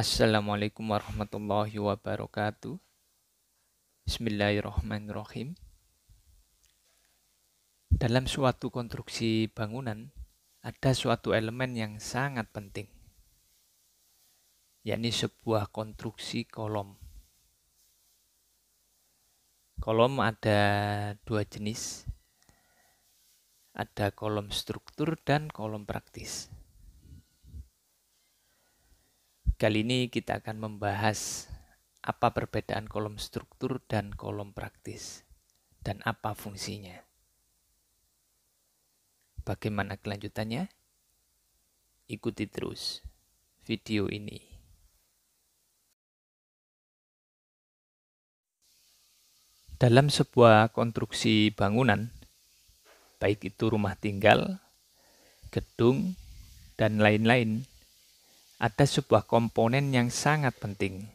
Assalamualaikum warahmatullahi wabarakatuh. Bismillahirrahmanirrahim. Dalam suatu konstruksi bangunan, ada suatu elemen yang sangat penting, yakni sebuah konstruksi kolom. Kolom ada dua jenis, ada kolom struktur dan kolom praktis Kali ini kita akan membahas apa perbedaan kolom struktur dan kolom praktis dan apa fungsinya. Bagaimana kelanjutannya? Ikuti terus video ini. Dalam sebuah konstruksi bangunan, baik itu rumah tinggal, gedung, dan lain-lain, ada sebuah komponen yang sangat penting,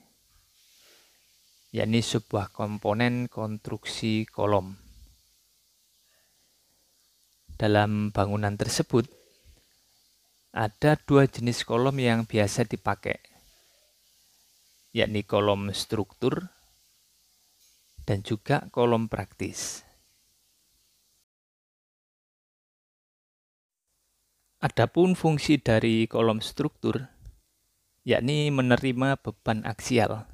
yakni sebuah komponen konstruksi kolom. Dalam bangunan tersebut, ada dua jenis kolom yang biasa dipakai, yakni kolom struktur dan juga kolom praktis. Adapun fungsi dari kolom struktur yakni menerima beban aksial.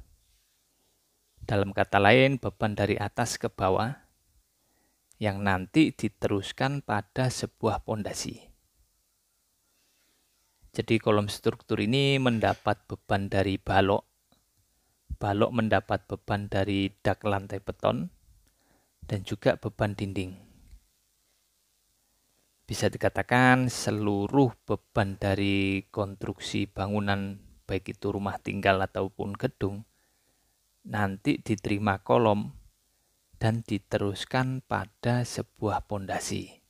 Dalam kata lain, beban dari atas ke bawah yang nanti diteruskan pada sebuah pondasi. Jadi kolom struktur ini mendapat beban dari balok, balok mendapat beban dari dak lantai beton, dan juga beban dinding. Bisa dikatakan seluruh beban dari konstruksi bangunan baik itu rumah tinggal ataupun gedung, nanti diterima kolom dan diteruskan pada sebuah pondasi.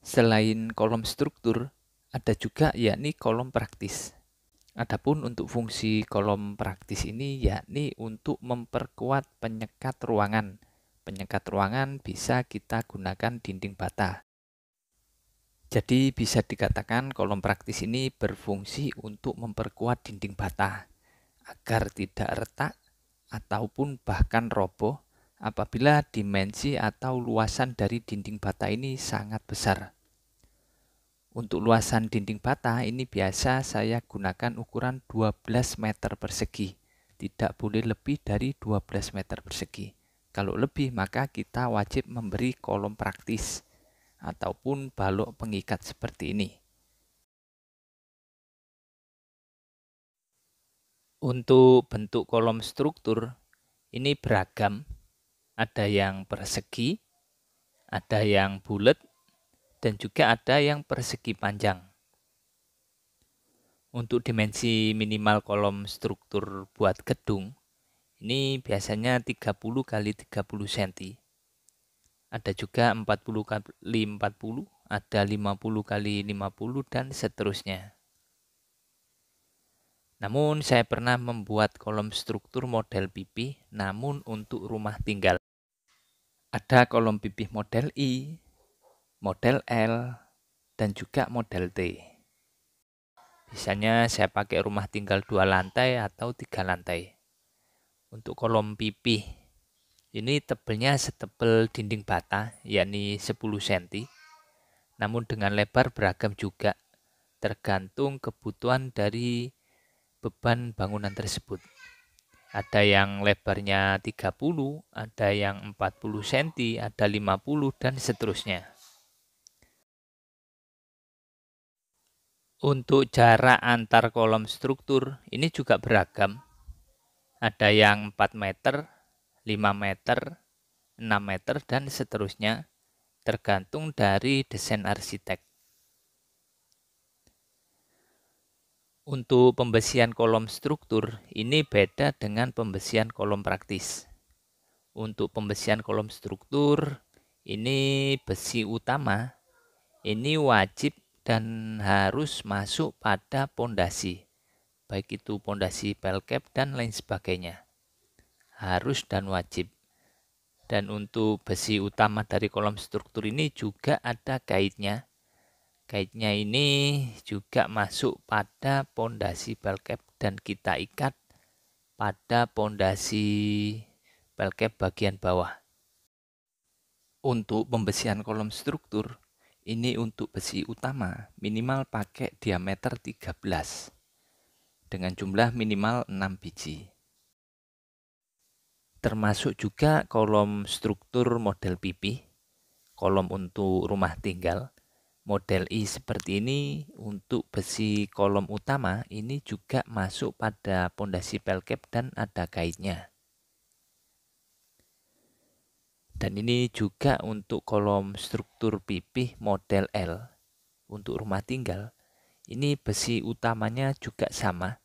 Selain kolom struktur, ada juga yakni kolom praktis. Adapun untuk fungsi kolom praktis ini yakni untuk memperkuat penyekat ruangan. Penyekat ruangan bisa kita gunakan dinding bata. Jadi bisa dikatakan kolom praktis ini berfungsi untuk memperkuat dinding bata agar tidak retak ataupun bahkan roboh apabila dimensi atau luasan dari dinding bata ini sangat besar. Untuk luasan dinding bata ini biasa saya gunakan ukuran 12 meter persegi, tidak boleh lebih dari 12 meter persegi. Kalau lebih maka kita wajib memberi kolom praktis ataupun balok pengikat seperti ini. Untuk bentuk kolom struktur, ini beragam. Ada yang persegi, ada yang bulat, dan juga ada yang persegi panjang. Untuk dimensi minimal kolom struktur buat gedung, ini biasanya 30 x 30 cm ada juga 40 kali 40, ada 50 kali 50 dan seterusnya. Namun saya pernah membuat kolom struktur model pipih namun untuk rumah tinggal. Ada kolom pipih model I, model L, dan juga model T. Biasanya saya pakai rumah tinggal dua lantai atau tiga lantai. Untuk kolom pipih ini tebelnya setebel dinding bata, yakni 10 cm, namun dengan lebar beragam juga, tergantung kebutuhan dari beban bangunan tersebut. Ada yang lebarnya 30, ada yang 40 cm, ada 50, dan seterusnya. Untuk jarak antar kolom struktur, ini juga beragam. Ada yang 4 meter, 5 meter, 6 meter, dan seterusnya tergantung dari desain arsitek. Untuk pembesian kolom struktur, ini beda dengan pembesian kolom praktis. Untuk pembesian kolom struktur, ini besi utama, ini wajib dan harus masuk pada pondasi, baik itu pondasi pelkep dan lain sebagainya harus dan wajib. Dan untuk besi utama dari kolom struktur ini juga ada kaitnya. Kaitnya ini juga masuk pada pondasi balkep dan kita ikat pada pondasi balkep bagian bawah. Untuk pembesian kolom struktur, ini untuk besi utama minimal pakai diameter 13 dengan jumlah minimal 6 biji termasuk juga kolom struktur model pipih, kolom untuk rumah tinggal. Model I seperti ini untuk besi kolom utama ini juga masuk pada pondasi pelkep dan ada kaitnya. Dan ini juga untuk kolom struktur pipih model L untuk rumah tinggal. Ini besi utamanya juga sama.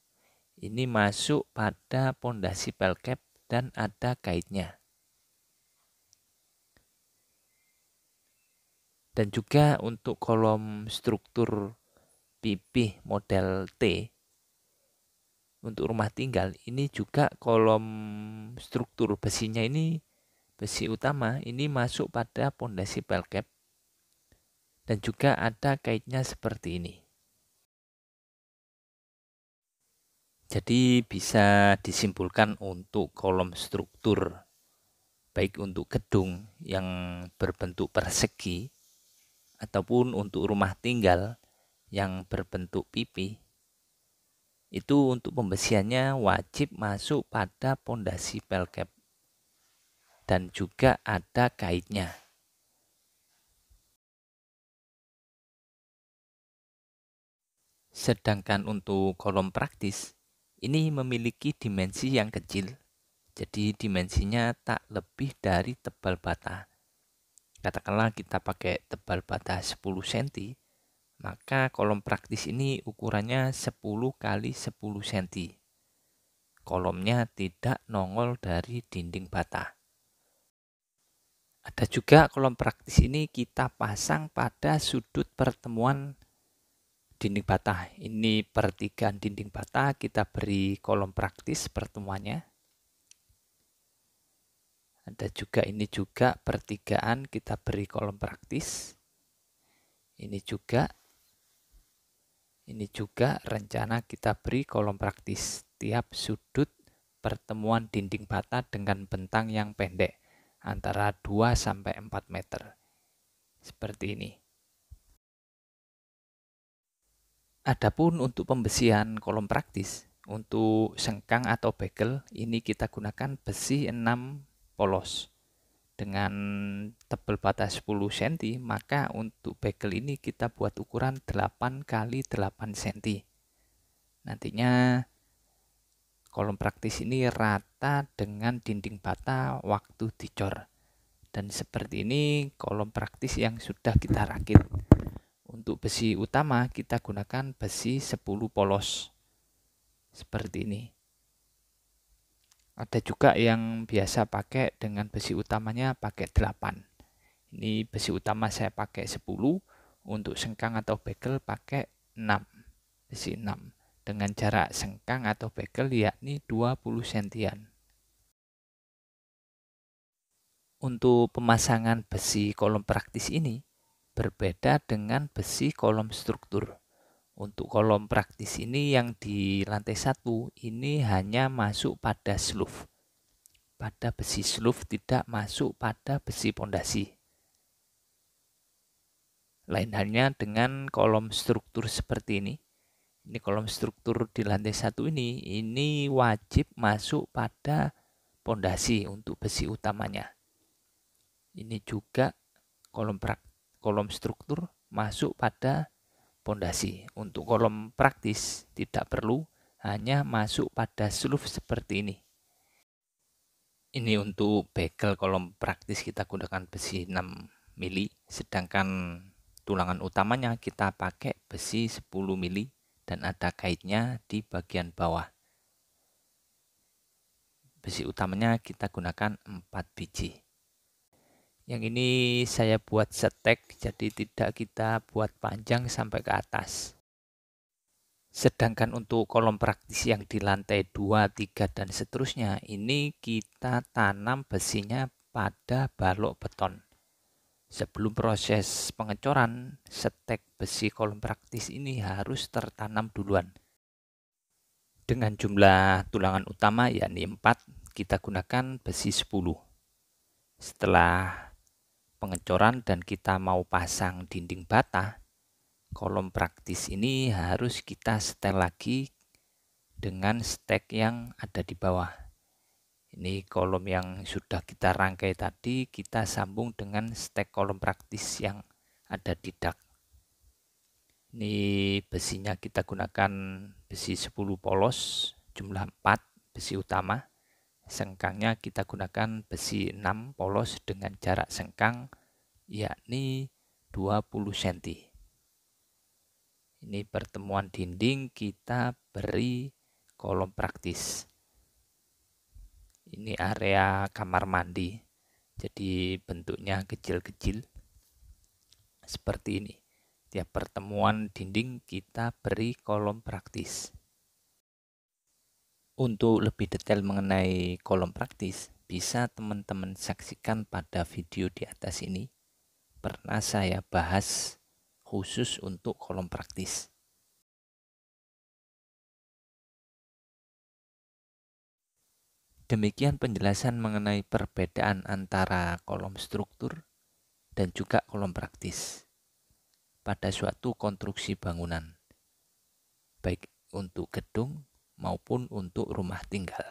Ini masuk pada pondasi pelkep dan ada kaitnya. Dan juga untuk kolom struktur pipih model T untuk rumah tinggal ini juga kolom struktur besinya ini besi utama ini masuk pada pondasi pelkep dan juga ada kaitnya seperti ini. Jadi bisa disimpulkan untuk kolom struktur baik untuk gedung yang berbentuk persegi ataupun untuk rumah tinggal yang berbentuk pipi itu untuk pembesiannya wajib masuk pada pondasi pelkep dan juga ada kaitnya. Sedangkan untuk kolom praktis ini memiliki dimensi yang kecil, jadi dimensinya tak lebih dari tebal bata. Katakanlah kita pakai tebal bata 10 cm, maka kolom praktis ini ukurannya 10 kali 10 cm. Kolomnya tidak nongol dari dinding bata. Ada juga kolom praktis ini kita pasang pada sudut pertemuan dinding bata Ini pertigaan dinding bata kita beri kolom praktis pertemuannya. Ada juga ini juga pertigaan, kita beri kolom praktis. Ini juga ini juga rencana kita beri kolom praktis tiap sudut pertemuan dinding bata dengan bentang yang pendek antara 2 sampai 4 meter. Seperti ini. Adapun untuk pembesian kolom praktis, untuk sengkang atau bagel ini kita gunakan besi 6 polos dengan tebal batas 10 cm maka untuk bagel ini kita buat ukuran 8 x 8 cm nantinya kolom praktis ini rata dengan dinding bata waktu dicor dan seperti ini kolom praktis yang sudah kita rakit untuk besi utama kita gunakan besi 10 polos. Seperti ini. Ada juga yang biasa pakai dengan besi utamanya pakai 8. Ini besi utama saya pakai 10, untuk sengkang atau bekel pakai 6, besi 6 dengan jarak sengkang atau bekel yakni 20 sentian. Untuk pemasangan besi kolom praktis ini, berbeda dengan besi kolom struktur. Untuk kolom praktis ini yang di lantai satu ini hanya masuk pada sluf. Pada besi sluf tidak masuk pada besi pondasi. Lain halnya dengan kolom struktur seperti ini. Ini kolom struktur di lantai satu ini, ini wajib masuk pada pondasi untuk besi utamanya. Ini juga kolom praktis kolom struktur masuk pada pondasi. Untuk kolom praktis tidak perlu hanya masuk pada sluf seperti ini. Ini untuk bekel kolom praktis kita gunakan besi 6 mili, sedangkan tulangan utamanya kita pakai besi 10 mili dan ada kaitnya di bagian bawah. Besi utamanya kita gunakan 4 biji. Yang ini saya buat setek, jadi tidak kita buat panjang sampai ke atas. Sedangkan untuk kolom praktis yang di lantai 2, 3, dan seterusnya, ini kita tanam besinya pada balok beton. Sebelum proses pengecoran, setek besi kolom praktis ini harus tertanam duluan. Dengan jumlah tulangan utama, yakni 4, kita gunakan besi 10. Setelah pengecoran dan kita mau pasang dinding bata, kolom praktis ini harus kita setel lagi dengan stek yang ada di bawah. Ini kolom yang sudah kita rangkai tadi, kita sambung dengan stek kolom praktis yang ada di dak. Ini besinya kita gunakan besi 10 polos, jumlah 4, besi utama sengkangnya kita gunakan besi 6 polos dengan jarak sengkang yakni 20 cm. Ini pertemuan dinding kita beri kolom praktis. Ini area kamar mandi. Jadi bentuknya kecil-kecil seperti ini. Tiap pertemuan dinding kita beri kolom praktis. Untuk lebih detail mengenai kolom praktis, bisa teman-teman saksikan pada video di atas ini. Pernah saya bahas khusus untuk kolom praktis. Demikian penjelasan mengenai perbedaan antara kolom struktur dan juga kolom praktis pada suatu konstruksi bangunan, baik untuk gedung maupun untuk rumah tinggal.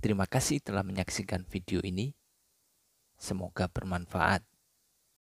Terima kasih telah menyaksikan video ini. Semoga bermanfaat.